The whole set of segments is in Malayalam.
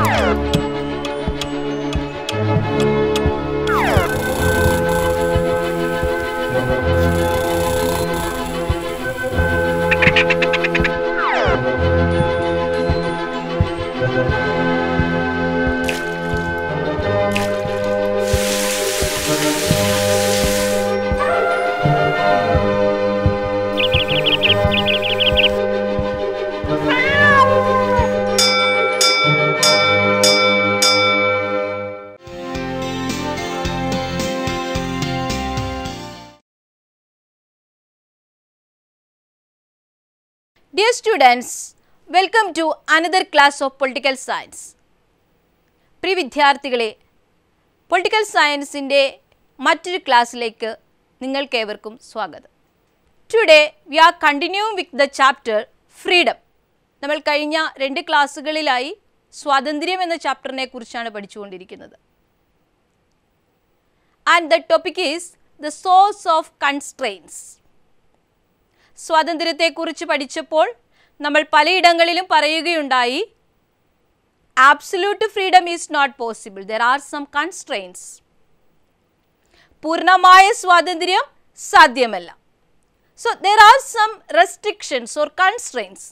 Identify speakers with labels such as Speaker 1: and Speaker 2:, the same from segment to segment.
Speaker 1: Oh! Dear students, welcome to another class of political science. പ്രിയ വിദ്യാർത്ഥികളെ പൊളിറ്റിക്കൽ സയൻസിൻ്റെ മറ്റൊരു ക്ലാസ്സിലേക്ക് നിങ്ങൾക്കേവർക്കും സ്വാഗതം today we are continuing with the chapter freedom നമ്മൾ കഴിഞ്ഞ രണ്ട് ക്ലാസ്സുകളിലായി സ്വാതന്ത്ര്യം എന്ന ചാപ്റ്ററിനെ കുറിച്ചാണ് പഠിച്ചുകൊണ്ടിരിക്കുന്നത് and the topic is the source of constraints സ്വാതന്ത്ര്യത്തെക്കുറിച്ച് പഠിച്ചപ്പോൾ നമ്മൾ പലയിടങ്ങളിലും പറയുകയുണ്ടായി absolute freedom is not possible there are some constraints പൂർണ്ണമായ സ്വാതന്ത്ര്യം സാധ്യമല്ല so there are some restrictions or constraints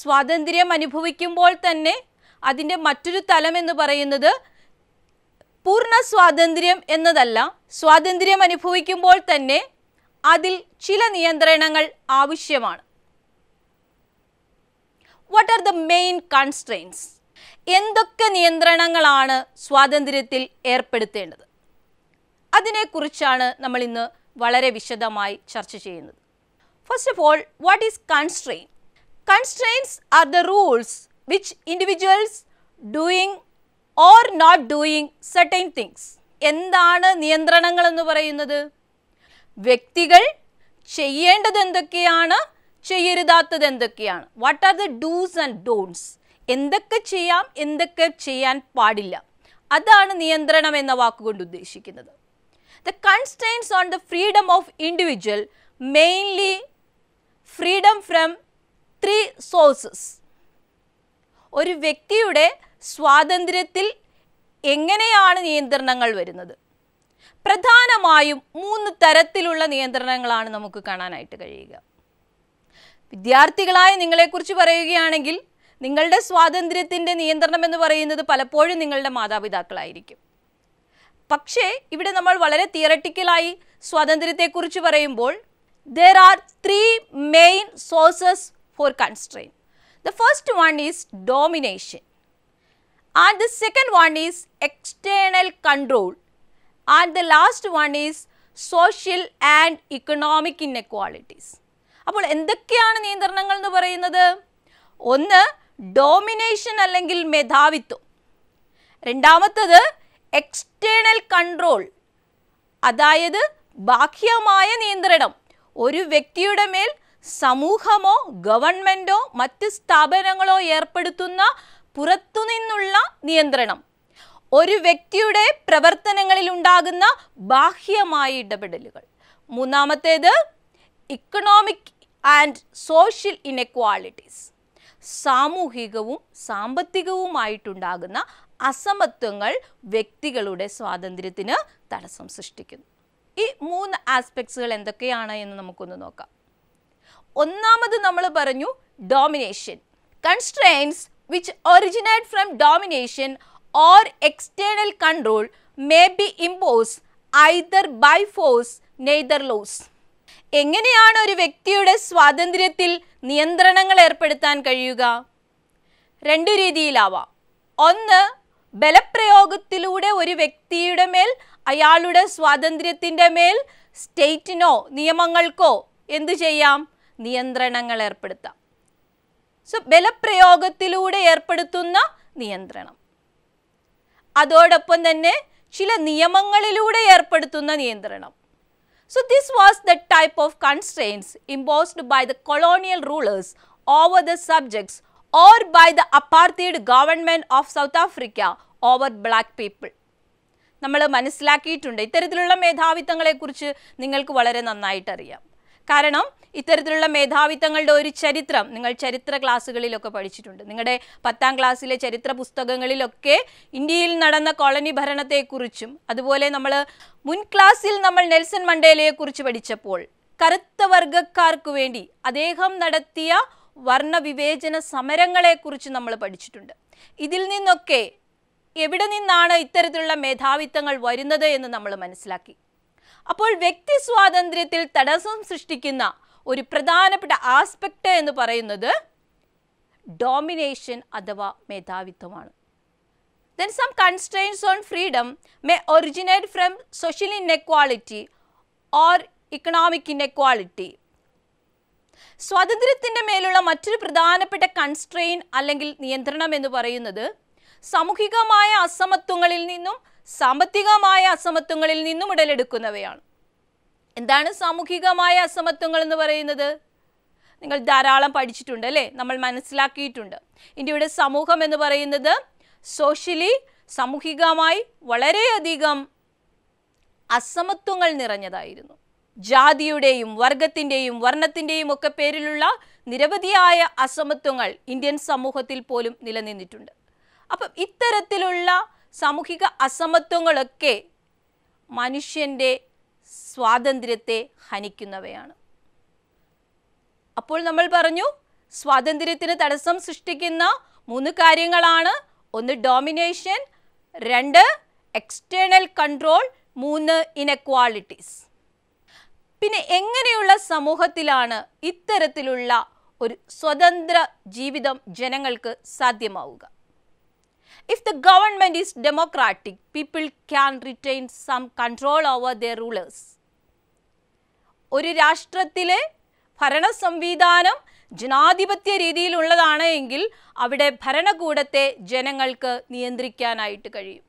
Speaker 1: സ്വാതന്ത്ര്യം അനുഭവിക്കുമ്പോൾ തന്നെ അതിൻ്റെ മറ്റൊരു തലം എന്ന് പറയുന്നത് പൂർണ്ണ സ്വാതന്ത്ര്യം എന്നതല്ല സ്വാതന്ത്ര്യം അനുഭവിക്കുമ്പോൾ തന്നെ അതിൽ ചില നിയന്ത്രണങ്ങൾ ആവശ്യമാണ് what are the main constraints എന്തൊക്കെ നിയന്ത്രണങ്ങളാണ് സ്വാതന്ത്ര്യത്തിൽ ഏർപ്പെടുത്തേണ്ടത് അതിനെക്കുറിച്ചാണ് നമ്മൾ ഇന്ന് വളരെ വിശദമായി ചർച്ച ചെയ്യുന്നത് first of all what is constraint constraints are the rules which individuals doing or not doing certain things എന്താണ് നിയന്ത്രണങ്ങൾ എന്ന് പറയുന്നത് വ്യക്തികൾ ചെയ്യേണ്ടത് എന്തൊക്കെയാണ് ചെയ്യരുതാത്തത് എന്തൊക്കെയാണ് what are the dos and don'ts എന്തൊക്കെ ചെയ്യാം എന്തൊക്കെ ചെയ്യാൻ പാടില്ല അതാണ് നിയന്ത്രണം എന്ന വാക്കുകൊണ്ട് ഉദ്ദേശിക്കുന്നത് the constraints on the freedom of individual mainly freedom from three sources ഒരു വ്യക്തിയുടെ സ്വാതന്ത്ര്യത്തിൽ എങ്ങനെയാണ് നിയന്ത്രണങ്ങൾ വരുന്നത് പ്രധാനമായും മൂന്ന് തരത്തിലുള്ള നിയന്ത്രണങ്ങളാണ് നമുക്ക് കാണാനായിട്ട് കഴിയുക വിദ്യാർത്ഥികളായ നിങ്ങളെക്കുറിച്ച് പറയുകയാണെങ്കിൽ നിങ്ങളുടെ സ്വാതന്ത്ര്യത്തിൻ്റെ നിയന്ത്രണം എന്ന് പറയുന്നത് പലപ്പോഴും നിങ്ങളുടെ മാതാപിതാക്കളായിരിക്കും പക്ഷേ ഇവിടെ നമ്മൾ വളരെ തിയറട്ടിക്കലായി സ്വാതന്ത്ര്യത്തെക്കുറിച്ച് പറയുമ്പോൾ there are three main sources for constraint the first one is domination and the second one is external control And the last one is social and economic inequalities. അപ്പോൾ എന്തൊക്കെയാണ് നിയന്ത്രണങ്ങൾ എന്ന് പറയുന്നത് ഒന്ന് ഡോമിനേഷൻ അല്ലെങ്കിൽ മേധാവിത്വം രണ്ടാമത്തത് എക്സ്റ്റേണൽ കൺട്രോൾ അതായത് ബാഹ്യമായ നിയന്ത്രണം ഒരു വ്യക്തിയുടെ മേൽ സമൂഹമോ ഗവൺമെൻറ്റോ മറ്റ് സ്ഥാപനങ്ങളോ ഏർപ്പെടുത്തുന്ന പുറത്തുനിന്നുള്ള നിയന്ത്രണം ഒരു വ്യക്തിയുടെ പ്രവർത്തനങ്ങളിൽ ഉണ്ടാകുന്ന ബാഹ്യമായ ഇടപെടലുകൾ മൂന്നാമത്തേത് ഇക്കണോമിക് ആൻഡ് സോഷ്യൽ ഇനക്വാളിറ്റീസ് സാമൂഹികവും സാമ്പത്തികവുമായിട്ടുണ്ടാകുന്ന അസമത്വങ്ങൾ വ്യക്തികളുടെ സ്വാതന്ത്ര്യത്തിന് തടസ്സം സൃഷ്ടിക്കുന്നു ഈ മൂന്ന് ആസ്പെക്ട്സുകൾ എന്തൊക്കെയാണ് എന്ന് നമുക്കൊന്ന് നോക്കാം ഒന്നാമത് നമ്മൾ പറഞ്ഞു domination constraints which originate from domination or external control may be imposed either by force neither laws. എങ്ങനെയാണ് ഒരു വ്യക്തിയുടെ സ്വാതന്ത്ര്യത്തിൽ നിയന്ത്രണങ്ങൾ ഏർപ്പെടുത്താൻ കഴിയുക രണ്ടു രീതിയിലാവാം ഒന്ന് ബലപ്രയോഗത്തിലൂടെ ഒരു വ്യക്തിയുടെ മേൽ അയാളുടെ സ്വാതന്ത്ര്യത്തിൻ്റെ മേൽ സ്റ്റേറ്റിനോ നിയമങ്ങൾക്കോ എന്തു ചെയ്യാം നിയന്ത്രണങ്ങൾ ഏർപ്പെടുത്താം സോ ബലപ്രയോഗത്തിലൂടെ ഏർപ്പെടുത്തുന്ന നിയന്ത്രണം അതോടൊപ്പം തന്നെ ചില നിയമങ്ങളിലൂടെ ഏർപ്പെടുത്തുന്ന നിയന്ത്രണം so this was the type of constraints imposed by the colonial rulers over the subjects or by the അപ്പാർത്തിയുടെ government of South Africa over black people നമ്മൾ മനസ്സിലാക്കിയിട്ടുണ്ട് ഇത്തരത്തിലുള്ള മേധാവിത്വങ്ങളെക്കുറിച്ച് നിങ്ങൾക്ക് വളരെ നന്നായിട്ടറിയാം കാരണം ഇത്തരത്തിലുള്ള മേധാവിത്വങ്ങളുടെ ഒരു ചരിത്രം നിങ്ങൾ ചരിത്ര ക്ലാസ്സുകളിലൊക്കെ പഠിച്ചിട്ടുണ്ട് നിങ്ങളുടെ പത്താം ക്ലാസ്സിലെ ചരിത്ര പുസ്തകങ്ങളിലൊക്കെ ഇന്ത്യയിൽ നടന്ന കോളനി ഭരണത്തെക്കുറിച്ചും അതുപോലെ നമ്മൾ മുൻ ക്ലാസ്സിൽ നമ്മൾ നെൽസൺ മണ്ടേലയെക്കുറിച്ച് പഠിച്ചപ്പോൾ കറുത്ത വർഗക്കാർക്ക് വേണ്ടി അദ്ദേഹം നടത്തിയ വർണ്ണവിവേചന സമരങ്ങളെക്കുറിച്ച് നമ്മൾ പഠിച്ചിട്ടുണ്ട് ഇതിൽ നിന്നൊക്കെ എവിടെ നിന്നാണ് ഇത്തരത്തിലുള്ള മേധാവിത്വങ്ങൾ വരുന്നത് എന്ന് നമ്മൾ മനസ്സിലാക്കി അപ്പോൾ വ്യക്തി സ്വാതന്ത്ര്യത്തിൽ തടസ്സം സൃഷ്ടിക്കുന്ന ഒരു പ്രധാനപ്പെട്ട ആസ്പെക്റ്റ് എന്ന് പറയുന്നത് ഡോമിനേഷൻ അഥവാ മേധാവിത്വമാണ് then some constraints on freedom may originate from social inequality or economic inequality. സ്വാതന്ത്ര്യത്തിൻ്റെ മേലുള്ള മറ്റൊരു പ്രധാനപ്പെട്ട കൺസ്ട്രെയിൻ അല്ലെങ്കിൽ നിയന്ത്രണം എന്ന് പറയുന്നത് സാമൂഹികമായ അസമത്വങ്ങളിൽ നിന്നും സാമ്പത്തികമായ അസമത്വങ്ങളിൽ നിന്നും ഉടലെടുക്കുന്നവയാണ് എന്താണ് സാമൂഹികമായ അസമത്വങ്ങൾ എന്ന് പറയുന്നത് നിങ്ങൾ ധാരാളം പഠിച്ചിട്ടുണ്ട് അല്ലേ നമ്മൾ മനസ്സിലാക്കിയിട്ടുണ്ട് ഇന്ത്യയുടെ സമൂഹം എന്ന് പറയുന്നത് സോഷ്യലി സാമൂഹികമായി വളരെയധികം അസമത്വങ്ങൾ നിറഞ്ഞതായിരുന്നു ജാതിയുടെയും വർഗത്തിൻ്റെയും വർണ്ണത്തിൻ്റെയും ഒക്കെ പേരിലുള്ള നിരവധിയായ അസമത്വങ്ങൾ ഇന്ത്യൻ സമൂഹത്തിൽ പോലും നിലനിന്നിട്ടുണ്ട് അപ്പം ഇത്തരത്തിലുള്ള സാമൂഹിക അസമത്വങ്ങളൊക്കെ മനുഷ്യൻ്റെ സ്വാതന്ത്ര്യത്തെ ഹനിക്കുന്നവയാണ് അപ്പോൾ നമ്മൾ പറഞ്ഞു സ്വാതന്ത്ര്യത്തിന് തടസ്സം സൃഷ്ടിക്കുന്ന മൂന്ന് കാര്യങ്ങളാണ് ഒന്ന് ഡോമിനേഷൻ രണ്ട് എക്സ്റ്റേണൽ കൺട്രോൾ മൂന്ന് ഇനക്വാളിറ്റീസ് പിന്നെ എങ്ങനെയുള്ള സമൂഹത്തിലാണ് ഇത്തരത്തിലുള്ള ഒരു സ്വതന്ത്ര ജീവിതം ജനങ്ങൾക്ക് സാധ്യമാവുക If the government is democratic, people can retain some control over their rulers. ഒരു രാഷ്ട്രത്തിലെ ഭരണ സംവിധാനം ജനാധിപത്യ രീതിയിലുള്ളതാണ് എങ്കിൽ അവിടെ ഭരണകൂടത്തെ ജനങ്ങൾക്ക് നിയന്ത്രിക്കാനായിട്ട് കഴിയും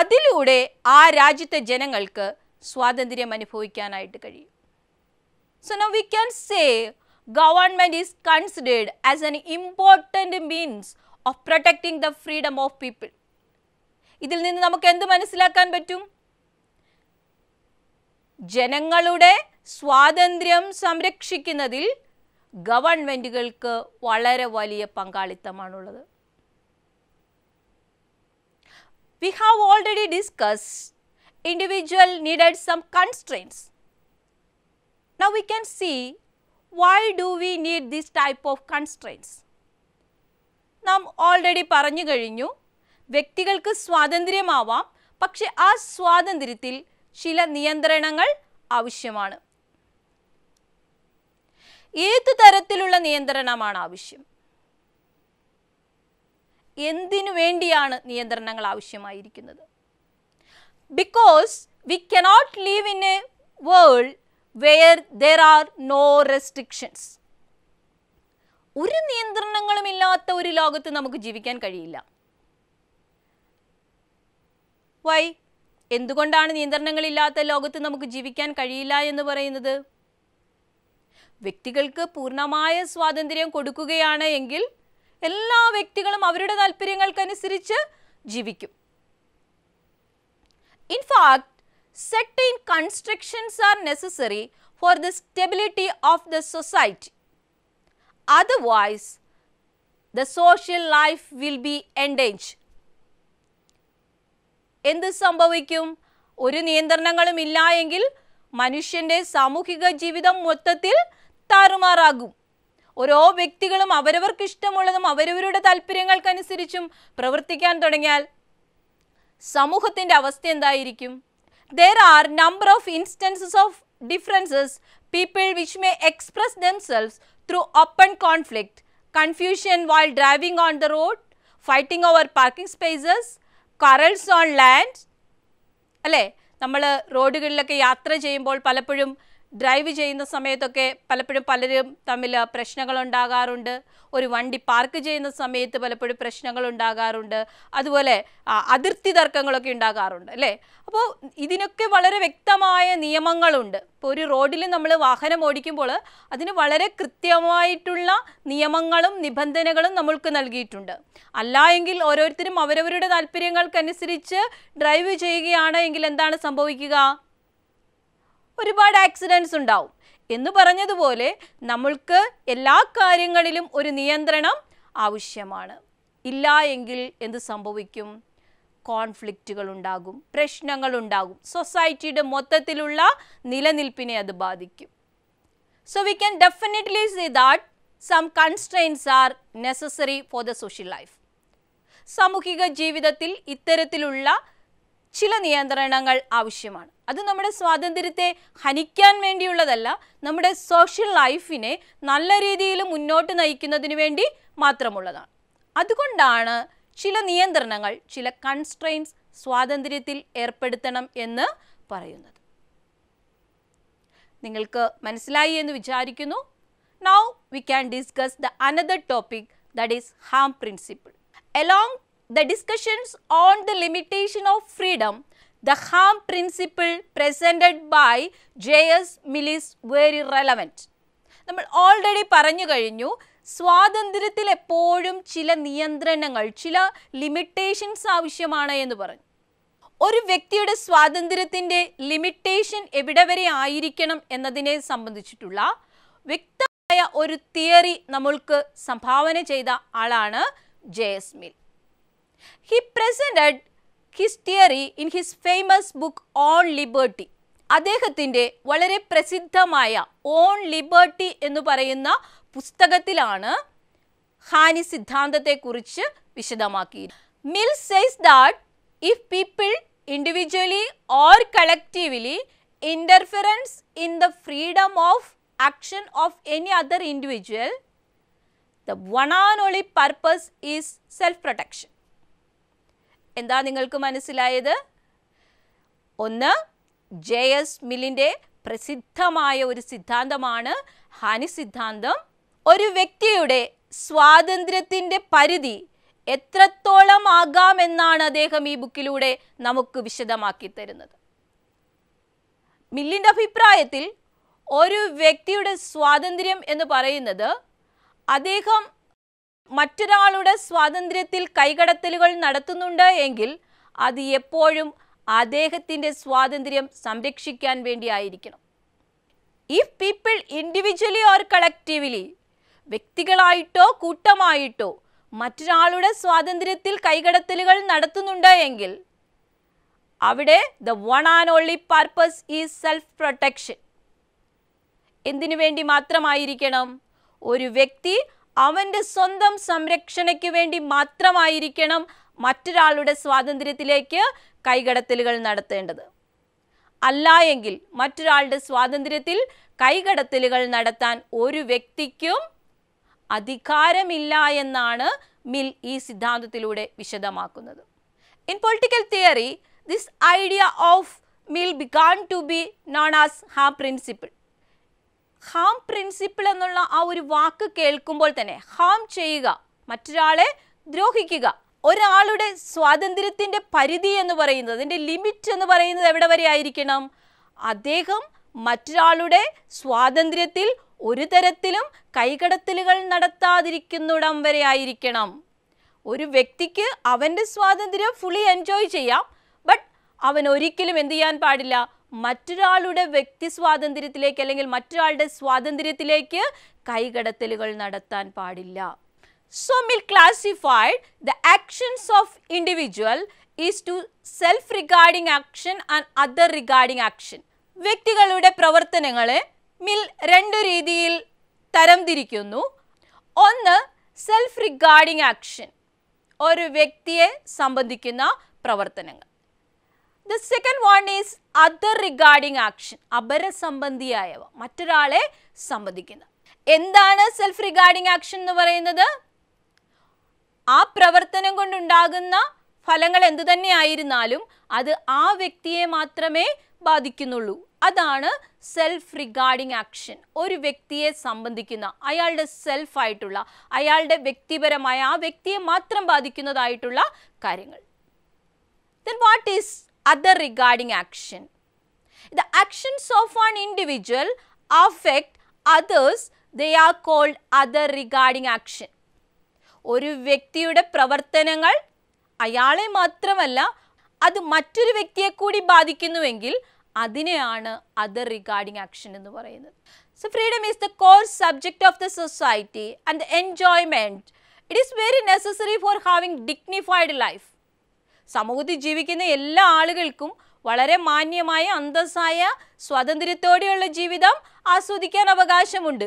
Speaker 1: അതിലൂടെ ആ രാജ്യത്തെ ജനങ്ങൾക്ക് സ്വാതന്ത്ര്യം അനുഭവിക്കാനായിട്ട് കഴിയും so now we can say government is considered as an important means of protecting the freedom of people. ഇതിൽ നിന്ന് നമുക്ക് എന്ത് മനസ്സിലാക്കാൻ പറ്റും ജനങ്ങളുടെ സ്വാതന്ത്ര്യം സംരക്ഷിക്കുന്നതിൽ ഗവൺമെൻറ്റുകൾക്ക് വളരെ വലിയ പങ്കാളിത്തമാണുള്ളത് we have already discussed individual needed some constraints. Now we can see why do we need this type of constraints. നാം ഓൾറെഡി പറഞ്ഞു കഴിഞ്ഞു വ്യക്തികൾക്ക് സ്വാതന്ത്ര്യമാവാം പക്ഷെ ആ സ്വാതന്ത്ര്യത്തിൽ ചില നിയന്ത്രണങ്ങൾ ആവശ്യമാണ് ഏതു തരത്തിലുള്ള നിയന്ത്രണമാണ് ആവശ്യം എന്തിനു വേണ്ടിയാണ് നിയന്ത്രണങ്ങൾ ആവശ്യമായിരിക്കുന്നത് because we cannot live in a world where there are no restrictions ഒരു നിയന്ത്രണങ്ങളും ഇല്ലാത്ത ഒരു ലോകത്ത് നമുക്ക് ജീവിക്കാൻ കഴിയില്ല വൈ എന്തുകൊണ്ടാണ് നിയന്ത്രണങ്ങളില്ലാത്ത ലോകത്ത് നമുക്ക് ജീവിക്കാൻ കഴിയില്ല എന്ന് പറയുന്നത് വ്യക്തികൾക്ക് പൂർണ്ണമായ സ്വാതന്ത്ര്യം കൊടുക്കുകയാണ് എങ്കിൽ എല്ലാ വ്യക്തികളും അവരുടെ താല്പര്യങ്ങൾക്കനുസരിച്ച് ജീവിക്കും in fact in constructions are necessary for the stability of the society Otherwise, the social life will be endangered. എന്ത് സംഭവിക്കും ഒരു നിയന്ത്രണങ്ങളും ഇല്ല എങ്കിൽ മനുഷ്യൻ്റെ സാമൂഹിക ജീവിതം മൊത്തത്തിൽ താറുമാറാകും ഓരോ വ്യക്തികളും അവരവർക്ക് ഇഷ്ടമുള്ളതും അവരവരുടെ താല്പര്യങ്ങൾക്കനുസരിച്ചും പ്രവർത്തിക്കാൻ തുടങ്ങിയാൽ സമൂഹത്തിൻ്റെ അവസ്ഥ എന്തായിരിക്കും there are number of instances of differences people which may express themselves through open conflict, confusion while driving on the road, fighting over parking spaces, quarrels on land, അല്ലേ നമ്മൾ റോഡുകളിലൊക്കെ യാത്ര ചെയ്യുമ്പോൾ ഡ്രൈവ് ചെയ്യുന്ന സമയത്തൊക്കെ പലപ്പോഴും പലരും തമ്മിൽ പ്രശ്നങ്ങൾ ഉണ്ടാകാറുണ്ട് ഒരു വണ്ടി പാർക്ക് ചെയ്യുന്ന സമയത്ത് പലപ്പോഴും പ്രശ്നങ്ങൾ ഉണ്ടാകാറുണ്ട് അതുപോലെ അതിർത്തി തർക്കങ്ങളൊക്കെ ഉണ്ടാകാറുണ്ട് അല്ലേ അപ്പോൾ ഇതിനൊക്കെ വളരെ വ്യക്തമായ നിയമങ്ങളുണ്ട് ഇപ്പോൾ ഒരു റോഡിൽ നമ്മൾ വാഹനം ഓടിക്കുമ്പോൾ അതിന് വളരെ കൃത്യമായിട്ടുള്ള നിയമങ്ങളും നിബന്ധനകളും നമ്മൾക്ക് നൽകിയിട്ടുണ്ട് അല്ല എങ്കിൽ ഓരോരുത്തരും അവരവരുടെ താല്പര്യങ്ങൾക്കനുസരിച്ച് ഡ്രൈവ് ചെയ്യുകയാണ് എങ്കിൽ എന്താണ് സംഭവിക്കുക ഒരുപാട് ആക്സിഡൻസ് ഉണ്ടാവും എന്ന് പറഞ്ഞതുപോലെ നമ്മൾക്ക് എല്ലാ കാര്യങ്ങളിലും ഒരു നിയന്ത്രണം ആവശ്യമാണ് ഇല്ല എങ്കിൽ എന്ത് സംഭവിക്കും കോൺഫ്ലിക്റ്റുകൾ ഉണ്ടാകും പ്രശ്നങ്ങൾ ഉണ്ടാകും സൊസൈറ്റിയുടെ മൊത്തത്തിലുള്ള നിലനിൽപ്പിനെ അത് ബാധിക്കും so we can definitely see that some constraints are necessary for the social life സാമൂഹിക ജീവിതത്തിൽ ഇത്തരത്തിലുള്ള ചില നിയന്ത്രണങ്ങൾ ആവശ്യമാണ് അത് നമ്മുടെ സ്വാതന്ത്ര്യത്തെ ഹനിക്കാൻ വേണ്ടിയുള്ളതല്ല നമ്മുടെ സോഷ്യൽ ലൈഫിനെ നല്ല രീതിയിൽ മുന്നോട്ട് നയിക്കുന്നതിന് വേണ്ടി മാത്രമുള്ളതാണ് അതുകൊണ്ടാണ് ചില നിയന്ത്രണങ്ങൾ ചില കൺസ്ട്രെയിൻസ് സ്വാതന്ത്ര്യത്തിൽ ഏർപ്പെടുത്തണം എന്ന് പറയുന്നത് നിങ്ങൾക്ക് മനസ്സിലായി എന്ന് വിചാരിക്കുന്നു now we can discuss the another topic that is harm principle along the discussions on the limitation of freedom, the harm principle presented by J.S. is very relevant. നമ്മൾ ഓൾറെഡി പറഞ്ഞു കഴിഞ്ഞു സ്വാതന്ത്ര്യത്തിൽ എപ്പോഴും ചില നിയന്ത്രണങ്ങൾ ചില ലിമിറ്റേഷൻസ് ആവശ്യമാണ് എന്ന് പറഞ്ഞു ഒരു വ്യക്തിയുടെ സ്വാതന്ത്ര്യത്തിൻ്റെ ലിമിറ്റേഷൻ എവിടെ വരെ ആയിരിക്കണം എന്നതിനെ സംബന്ധിച്ചിട്ടുള്ള വ്യക്തമായ ഒരു തിയറി നമ്മൾക്ക് സംഭാവന ചെയ്ത ആളാണ് ജയസ്മിൽ He presented his theory in his famous book On Liberty. Adehatinde, Valere Presidamaya, On Liberty in the Parayana, Pustagatilana, Hani Siddhantate Kurich, Vishadamaki. Mill says that if people individually or collectively interference in the freedom of action of any other individual, the one and only purpose is self protection. എന്താ നിങ്ങൾക്ക് മനസ്സിലായത് ഒന്ന് ജെ എസ് മില്ലിൻ്റെ പ്രസിദ്ധമായ ഒരു സിദ്ധാന്തമാണ് ഹാനി സിദ്ധാന്തം ഒരു വ്യക്തിയുടെ സ്വാതന്ത്ര്യത്തിൻ്റെ പരിധി എത്രത്തോളം ആകാമെന്നാണ് അദ്ദേഹം ഈ ബുക്കിലൂടെ നമുക്ക് വിശദമാക്കി തരുന്നത് മില്ലിൻ്റെ അഭിപ്രായത്തിൽ ഒരു വ്യക്തിയുടെ സ്വാതന്ത്ര്യം എന്ന് പറയുന്നത് അദ്ദേഹം മറ്റൊരാളുടെ സ്വാതന്ത്ര്യത്തിൽ കൈകടത്തലുകൾ നടത്തുന്നുണ്ട് എങ്കിൽ അത് എപ്പോഴും അദ്ദേഹത്തിൻ്റെ സ്വാതന്ത്ര്യം സംരക്ഷിക്കാൻ വേണ്ടിയായിരിക്കണം if people individually or collectively വ്യക്തികളായിട്ടോ കൂട്ടമായിട്ടോ മറ്റൊരാളുടെ സ്വാതന്ത്ര്യത്തിൽ കൈകടത്തലുകൾ നടത്തുന്നുണ്ട് എങ്കിൽ അവിടെ the one and only purpose is self protection എന്തിനു വേണ്ടി മാത്രമായിരിക്കണം ഒരു വ്യക്തി അവൻ്റെ സ്വന്തം സംരക്ഷണയ്ക്ക് വേണ്ടി മാത്രമായിരിക്കണം മറ്റൊരാളുടെ സ്വാതന്ത്ര്യത്തിലേക്ക് കൈകടത്തലുകൾ നടത്തേണ്ടത് അല്ല എങ്കിൽ മറ്റൊരാളുടെ സ്വാതന്ത്ര്യത്തിൽ കൈകടത്തലുകൾ നടത്താൻ ഒരു വ്യക്തിക്കും അധികാരമില്ല എന്നാണ് മിൽ ഈ സിദ്ധാന്തത്തിലൂടെ വിശദമാക്കുന്നത് in political theory this idea of Mill began to be known as ഹാ പ്രിൻസിപ്പിൾ ഹാം പ്രിൻസിപ്പിൾ എന്നുള്ള ആ ഒരു വാക്ക് കേൾക്കുമ്പോൾ തന്നെ ഹാം ചെയ്യുക മറ്റൊരാളെ ദ്രോഹിക്കുക ഒരാളുടെ സ്വാതന്ത്ര്യത്തിൻ്റെ പരിധി എന്ന് പറയുന്നത് അതിൻ്റെ ലിമിറ്റ് എന്ന് പറയുന്നത് എവിടെ വരെ ആയിരിക്കണം അദ്ദേഹം മറ്റൊരാളുടെ സ്വാതന്ത്ര്യത്തിൽ ഒരു തരത്തിലും കൈകടത്തലുകൾ നടത്താതിരിക്കുന്നിടം വരെ ആയിരിക്കണം ഒരു വ്യക്തിക്ക് അവൻ്റെ സ്വാതന്ത്ര്യം ഫുള്ളി എൻജോയ് ചെയ്യാം ബട്ട് അവൻ ഒരിക്കലും എന്ത് ചെയ്യാൻ പാടില്ല മറ്റൊരാളുടെ വ്യക്തി സ്വാതന്ത്ര്യത്തിലേക്ക് അല്ലെങ്കിൽ മറ്റൊരാളുടെ സ്വാതന്ത്ര്യത്തിലേക്ക് കൈകടത്തലുകൾ നടത്താൻ പാടില്ല so Mill classified the actions of individual is to self regarding action and other regarding action വ്യക്തികളുടെ പ്രവർത്തനങ്ങളെ മിൽ രണ്ടു രീതിയിൽ തരംതിരിക്കുന്നു ഒന്ന് സെൽഫ് റിഗാർഡിംഗ് ആക്ഷൻ ഒരു വ്യക്തിയെ സംബന്ധിക്കുന്ന പ്രവർത്തനങ്ങൾ the second one is other regarding action അപരസംബന്ധിയായവ മറ്റൊരാളെ സംബന്ധിക്കുന്ന എന്താണ് സെൽഫ് റിഗാർഡിംഗ് ആക്ഷൻ എന്ന് പറയുന്നത് ആ പ്രവർത്തനം കൊണ്ടുണ്ടാകുന്ന ഫലങ്ങൾ എന്തു ആയിരുന്നാലും അത് ആ വ്യക്തിയെ മാത്രമേ ബാധിക്കുന്നുള്ളൂ അതാണ് സെൽഫ് റിഗാർഡിംഗ് ആക്ഷൻ ഒരു വ്യക്തിയെ സംബന്ധിക്കുന്ന അയാളുടെ സെൽഫായിട്ടുള്ള അയാളുടെ വ്യക്തിപരമായ ആ വ്യക്തിയെ മാത്രം ബാധിക്കുന്നതായിട്ടുള്ള കാര്യങ്ങൾ then what is other regarding action. The actions of an individual affect others, they are called other regarding action. ഒരു വ്യക്തിയുടെ പ്രവർത്തനങ്ങൾ അയാളെ മാത്രമല്ല അത് മറ്റൊരു വ്യക്തിയെ കൂടി ബാധിക്കുന്നുവെങ്കിൽ അതിനെയാണ് അതർ റിഗാർഡിംഗ് ആക്ഷൻ എന്ന് പറയുന്നത് so freedom is the core subject of the society and the enjoyment it is very necessary for having dignified life സമൂഹത്തിൽ ജീവിക്കുന്ന എല്ലാ ആളുകൾക്കും വളരെ മാന്യമായ അന്തസ്സായ സ്വാതന്ത്ര്യത്തോടെയുള്ള ജീവിതം ആസ്വദിക്കാൻ അവകാശമുണ്ട്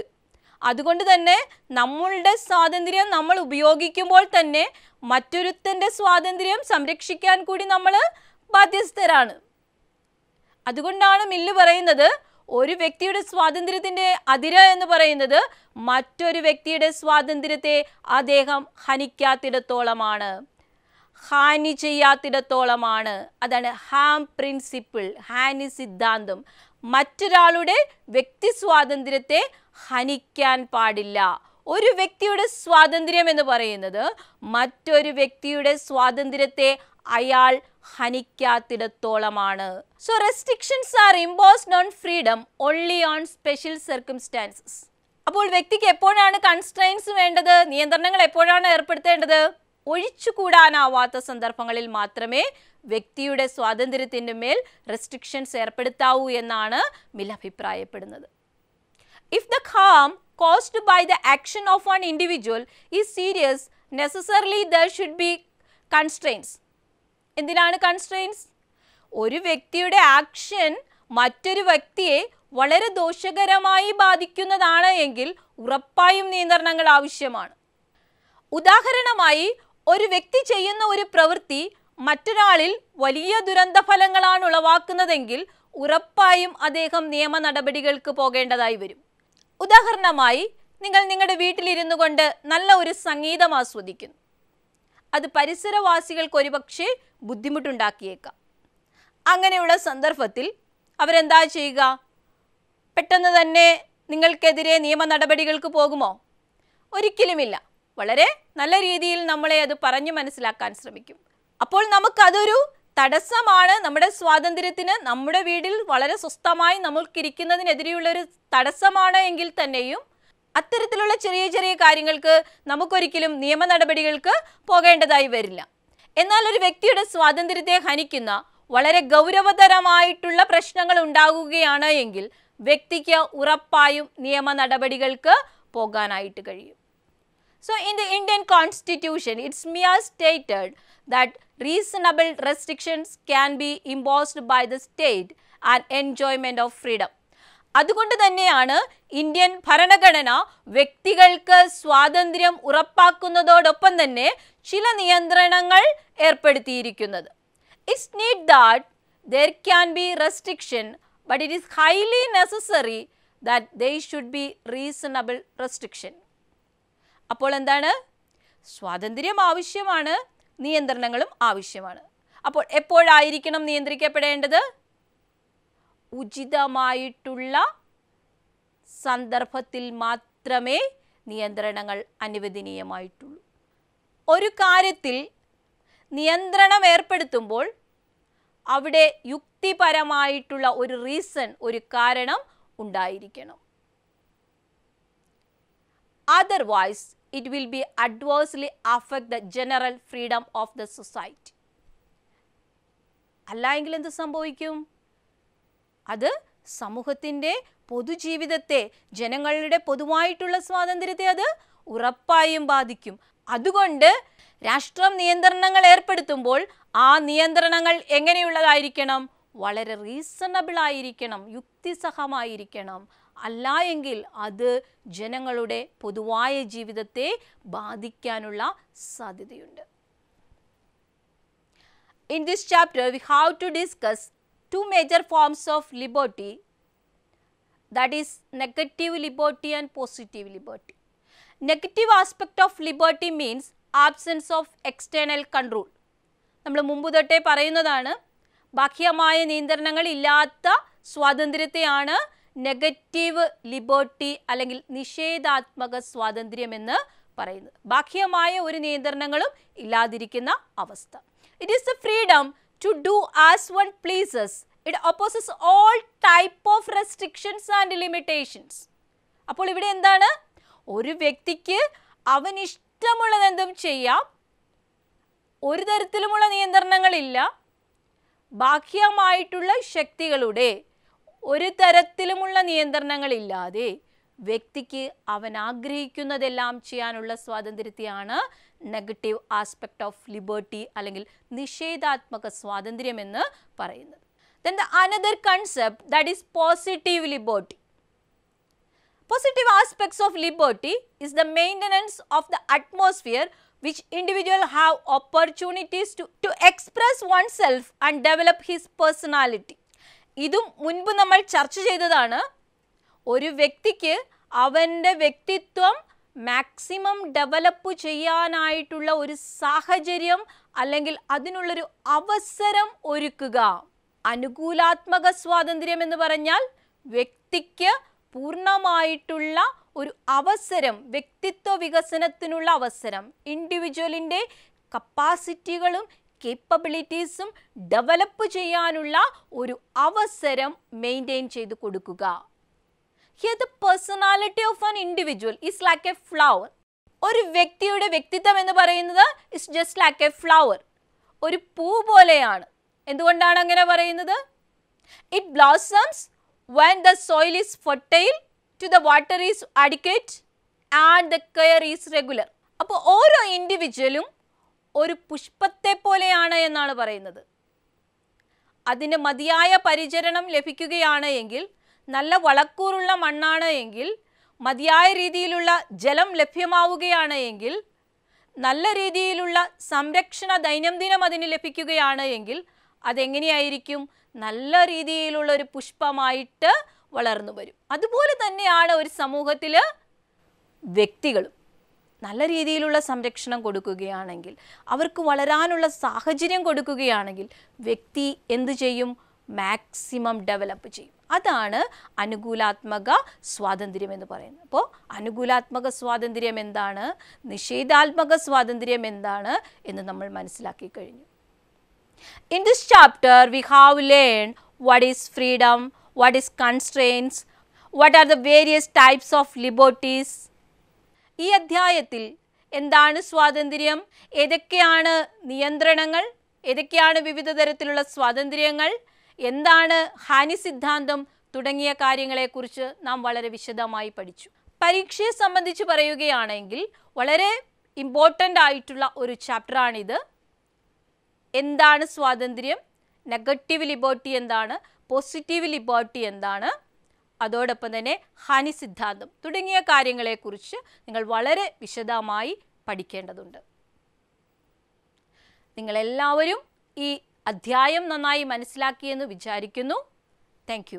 Speaker 1: അതുകൊണ്ട് തന്നെ നമ്മളുടെ സ്വാതന്ത്ര്യം നമ്മൾ ഉപയോഗിക്കുമ്പോൾ തന്നെ മറ്റൊരുത്തൻ്റെ സ്വാതന്ത്ര്യം സംരക്ഷിക്കാൻ കൂടി നമ്മൾ ബാധ്യസ്ഥരാണ് അതുകൊണ്ടാണ് മില്ല് പറയുന്നത് ഒരു വ്യക്തിയുടെ സ്വാതന്ത്ര്യത്തിൻ്റെ അതിര എന്ന് പറയുന്നത് മറ്റൊരു വ്യക്തിയുടെ സ്വാതന്ത്ര്യത്തെ അദ്ദേഹം ഹനിക്കാത്തിടത്തോളമാണ് ഹാനി ചെയ്യാത്തിടത്തോളമാണ് അതാണ് ഹാം പ്രിൻസിപ്പിൾ ഹാനി സിദ്ധാന്തം മറ്റൊരാളുടെ വ്യക്തി സ്വാതന്ത്ര്യത്തെ ഹനിക്കാൻ പാടില്ല ഒരു വ്യക്തിയുടെ സ്വാതന്ത്ര്യം എന്ന് പറയുന്നത് മറ്റൊരു വ്യക്തിയുടെ സ്വാതന്ത്ര്യത്തെ അയാൾ ഹനിക്കാത്തിടത്തോളമാണ് so restrictions are imposed on freedom only on special circumstances അപ്പോൾ വ്യക്തിക്ക് എപ്പോഴാണ് കൺസ്ട്രെയിൻസ് വേണ്ടത് നിയന്ത്രണങ്ങൾ എപ്പോഴാണ് ഏർപ്പെടുത്തേണ്ടത് ഒഴിച്ചുകൂടാനാവാത്ത സന്ദർഭങ്ങളിൽ മാത്രമേ വ്യക്തിയുടെ സ്വാതന്ത്ര്യത്തിൻ്റെ മേൽ റെസ്ട്രിക്ഷൻസ് ഏർപ്പെടുത്താവൂ എന്നാണ് മിൽ അഭിപ്രായപ്പെടുന്നത് if the harm caused by the action of an individual is serious necessarily there should be constraints എന്തിനാണ് കൺസ്ട്രെയിൻസ് ഒരു വ്യക്തിയുടെ ആക്ഷൻ മറ്റൊരു വ്യക്തിയെ വളരെ ദോഷകരമായി ബാധിക്കുന്നതാണ് എങ്കിൽ ഉറപ്പായും നിയന്ത്രണങ്ങൾ ആവശ്യമാണ് ഉദാഹരണമായി ഒരു വ്യക്തി ചെയ്യുന്ന ഒരു പ്രവൃത്തി മറ്റൊരാളിൽ വലിയ ദുരന്തഫലങ്ങളാണ് ഉളവാക്കുന്നതെങ്കിൽ ഉറപ്പായും അദ്ദേഹം നിയമ നടപടികൾക്ക് പോകേണ്ടതായി വരും ഉദാഹരണമായി നിങ്ങൾ നിങ്ങളുടെ വീട്ടിലിരുന്നു കൊണ്ട് നല്ല ഒരു സംഗീതം ആസ്വദിക്കുന്നു അത് പരിസരവാസികൾക്ക് ഒരുപക്ഷെ ബുദ്ധിമുട്ടുണ്ടാക്കിയേക്കാം അങ്ങനെയുള്ള സന്ദർഭത്തിൽ അവരെന്താ ചെയ്യുക പെട്ടെന്ന് തന്നെ നിങ്ങൾക്കെതിരെ നിയമ നടപടികൾക്ക് പോകുമോ ഒരിക്കലുമില്ല വളരെ നല്ല രീതിയിൽ നമ്മളെ അത് പറഞ്ഞു മനസ്സിലാക്കാൻ ശ്രമിക്കും അപ്പോൾ നമുക്കതൊരു തടസ്സമാണ് നമ്മുടെ സ്വാതന്ത്ര്യത്തിന് നമ്മുടെ വീടിൽ വളരെ സ്വസ്ഥമായി നമുക്കിരിക്കുന്നതിനെതിരെയുള്ള ഒരു തടസ്സമാണ് എങ്കിൽ തന്നെയും അത്തരത്തിലുള്ള ചെറിയ ചെറിയ കാര്യങ്ങൾക്ക് നമുക്കൊരിക്കലും നിയമ നടപടികൾക്ക് പോകേണ്ടതായി വരില്ല എന്നാൽ ഒരു വ്യക്തിയുടെ സ്വാതന്ത്ര്യത്തെ ഹനിക്കുന്ന വളരെ ഗൗരവതരമായിട്ടുള്ള പ്രശ്നങ്ങൾ ഉണ്ടാകുകയാണ് എങ്കിൽ വ്യക്തിക്ക് ഉറപ്പായും നിയമ നടപടികൾക്ക് പോകാനായിട്ട് കഴിയും So, in the Indian constitution it is mere stated that reasonable restrictions can be imposed by the state and enjoyment of freedom. അതുകൊണ്ട് തന്നെയാണ് ഇന്ത്യൻ ഭരണഘടന വ്യക്തികൾക്ക് സ്വാതന്ത്ര്യം ഉറപ്പാക്കുന്നതോടൊപ്പം തന്നെ ചില നിയന്ത്രണങ്ങൾ ഏർപ്പെടുത്തിയിരിക്കുന്നത് it's need that there can be restriction but it is highly necessary that they should be reasonable restriction അപ്പോൾ എന്താണ് സ്വാതന്ത്ര്യം ആവശ്യമാണ് നിയന്ത്രണങ്ങളും ആവശ്യമാണ് അപ്പോൾ എപ്പോഴായിരിക്കണം നിയന്ത്രിക്കപ്പെടേണ്ടത് ഉചിതമായിട്ടുള്ള സന്ദർഭത്തിൽ മാത്രമേ നിയന്ത്രണങ്ങൾ അനുവദനീയമായിട്ടുള്ളൂ ഒരു കാര്യത്തിൽ നിയന്ത്രണം ഏർപ്പെടുത്തുമ്പോൾ അവിടെ യുക്തിപരമായിട്ടുള്ള ഒരു റീസൺ ഒരു കാരണം ഉണ്ടായിരിക്കണം otherwise it will be adversely affect the general freedom of the society. അല്ലെങ്കിൽ എന്ത് സംഭവിക്കും അത് സമൂഹത്തിൻ്റെ പൊതുജീവിതത്തെ ജനങ്ങളുടെ പൊതുവായിട്ടുള്ള സ്വാതന്ത്ര്യത്തെ അത് ഉറപ്പായും ബാധിക്കും അതുകൊണ്ട് രാഷ്ട്രം നിയന്ത്രണങ്ങൾ ഏർപ്പെടുത്തുമ്പോൾ ആ നിയന്ത്രണങ്ങൾ എങ്ങനെയുള്ളതായിരിക്കണം വളരെ റീസണബിൾ ആയിരിക്കണം യുക്തിസഹമായിരിക്കണം അല്ല അത് ജനങ്ങളുടെ പൊതുവായ ജീവിതത്തെ ബാധിക്കാനുള്ള സാധ്യതയുണ്ട് in this chapter we have to discuss two major forms of liberty that is negative liberty and positive liberty negative aspect of liberty means absence of external control നമ്മൾ മുമ്പ് തൊട്ടേ പറയുന്നതാണ് ബാഹ്യമായ നിയന്ത്രണങ്ങൾ ഇല്ലാത്ത സ്വാതന്ത്ര്യത്തെയാണ് നെഗറ്റീവ് ലിബർട്ടി അല്ലെങ്കിൽ നിഷേധാത്മക സ്വാതന്ത്ര്യം എന്ന് പറയുന്നത് ബാഹ്യമായ ഒരു നിയന്ത്രണങ്ങളും ഇല്ലാതിരിക്കുന്ന അവസ്ഥ it is the freedom to do as one pleases it opposes all type of restrictions and limitations അപ്പോൾ ഇവിടെ എന്താണ് ഒരു വ്യക്തിക്ക് അവൻ ഇഷ്ടമുള്ളത് എന്തും ചെയ്യാം ഒരു തരത്തിലുമുള്ള നിയന്ത്രണങ്ങളില്ല ബാഹ്യമായിട്ടുള്ള ശക്തികളുടെ ഒരു തരത്തിലുമുള്ള നിയന്ത്രണങ്ങളില്ലാതെ വ്യക്തിക്ക് അവൻ ആഗ്രഹിക്കുന്നതെല്ലാം ചെയ്യാനുള്ള സ്വാതന്ത്ര്യത്തെയാണ് നെഗറ്റീവ് ആസ്പെക്ട് ഓഫ് ലിബേർട്ടി അല്ലെങ്കിൽ നിഷേധാത്മക സ്വാതന്ത്ര്യമെന്ന് പറയുന്നത് then the another concept that is positive liberty Positive aspects of liberty is the maintenance of the atmosphere which individual have opportunities to to express oneself and develop his personality. ഇതും മുൻപ് നമ്മൾ ചർച്ച ചെയ്തതാണ് ഒരു വ്യക്തിക്ക് അവൻ്റെ വ്യക്തിത്വം മാക്സിമം ഡെവലപ്പ് ചെയ്യാനായിട്ടുള്ള ഒരു സാഹചര്യം അല്ലെങ്കിൽ അതിനുള്ളൊരു അവസരം ഒരുക്കുക അനുകൂലാത്മക സ്വാതന്ത്ര്യം എന്ന് പറഞ്ഞാൽ വ്യക്തിക്ക് പൂർണ്ണമായിട്ടുള്ള ഒരു അവസരം വ്യക്തിത്വ വികസനത്തിനുള്ള അവസരം ഇൻഡിവിജ്വലിൻ്റെ കപ്പാസിറ്റികളും കേപ്പബിലിറ്റീസും ഡെവലപ്പ് ചെയ്യാനുള്ള ഒരു അവസരം മെയിൻറ്റെയിൻ ചെയ്ത് കൊടുക്കുക here the personality of an individual is like a flower ഒരു വ്യക്തിയുടെ വ്യക്തിത്വം എന്ന് പറയുന്നത് is just like a flower ഒരു പൂ പോലെയാണ് എന്തുകൊണ്ടാണ് അങ്ങനെ പറയുന്നത് it blossoms when the soil is fertile to the water is adequate and the care is regular അപ്പോൾ ഓരോ ഇൻഡിവിജ്വലും ഒരു പുഷ്പത്തെ പോലെയാണ് എന്നാണ് പറയുന്നത് അതിന് മതിയായ പരിചരണം ലഭിക്കുകയാണ് എങ്കിൽ നല്ല വളക്കൂറുള്ള മണ്ണാണ് എങ്കിൽ മതിയായ രീതിയിലുള്ള ജലം ലഭ്യമാവുകയാണ് എങ്കിൽ നല്ല രീതിയിലുള്ള സംരക്ഷണ ദൈനംദിനം അതിന് ലഭിക്കുകയാണ് എങ്കിൽ അതെങ്ങനെയായിരിക്കും നല്ല രീതിയിലുള്ള ഒരു പുഷ്പമായിട്ട് വളർന്നു വരും അതുപോലെ തന്നെയാണ് ഒരു സമൂഹത്തിൽ വ്യക്തികളും നല്ല രീതിയിലുള്ള സംരക്ഷണം കൊടുക്കുകയാണെങ്കിൽ അവർക്ക് വളരാനുള്ള സാഹചര്യം കൊടുക്കുകയാണെങ്കിൽ വ്യക്തി എന്തു ചെയ്യും മാക്സിമം ഡെവലപ്പ് ചെയ്യും അതാണ് അനുകൂലാത്മക സ്വാതന്ത്ര്യം എന്ന് പറയുന്നത് അപ്പോൾ അനുകൂലാത്മക സ്വാതന്ത്ര്യം എന്താണ് നിഷേധാത്മക സ്വാതന്ത്ര്യം എന്താണ് എന്ന് നമ്മൾ മനസ്സിലാക്കി കഴിഞ്ഞു in this chapter we have learn what is freedom what is constraints what are the various types of liberties ഈ അധ്യായത്തിൽ എന്താണ് സ്വാതന്ത്ര്യം ഏതൊക്കെയാണ് നിയന്ത്രണങ്ങൾ ഏതൊക്കെയാണ് വിവിധ തരത്തിലുള്ള സ്വാതന്ത്ര്യങ്ങൾ എന്താണ് ഹാനി സിദ്ധാന്തം തുടങ്ങിയ കാര്യങ്ങളെക്കുറിച്ച് നാം വളരെ വിശദമായി പഠിച്ചു പരീക്ഷയെ സംബന്ധിച്ച് പറയുകയാണെങ്കിൽ വളരെ ഇമ്പോർട്ടൻ്റ് ആയിട്ടുള്ള ഒരു ചാപ്റ്ററാണിത് എന്താണ് സ്വാതന്ത്ര്യം നെഗറ്റീവ് ലിബേർട്ടി എന്താണ് പോസിറ്റീവ് ലിബേർട്ടി എന്താണ് അതോടൊപ്പം തന്നെ ഹനി സിദ്ധാന്തം തുടങ്ങിയ കാര്യങ്ങളെക്കുറിച്ച് നിങ്ങൾ വളരെ വിശദമായി പഠിക്കേണ്ടതുണ്ട് നിങ്ങളെല്ലാവരും ഈ അധ്യായം നന്നായി മനസ്സിലാക്കിയെന്ന് വിചാരിക്കുന്നു താങ്ക്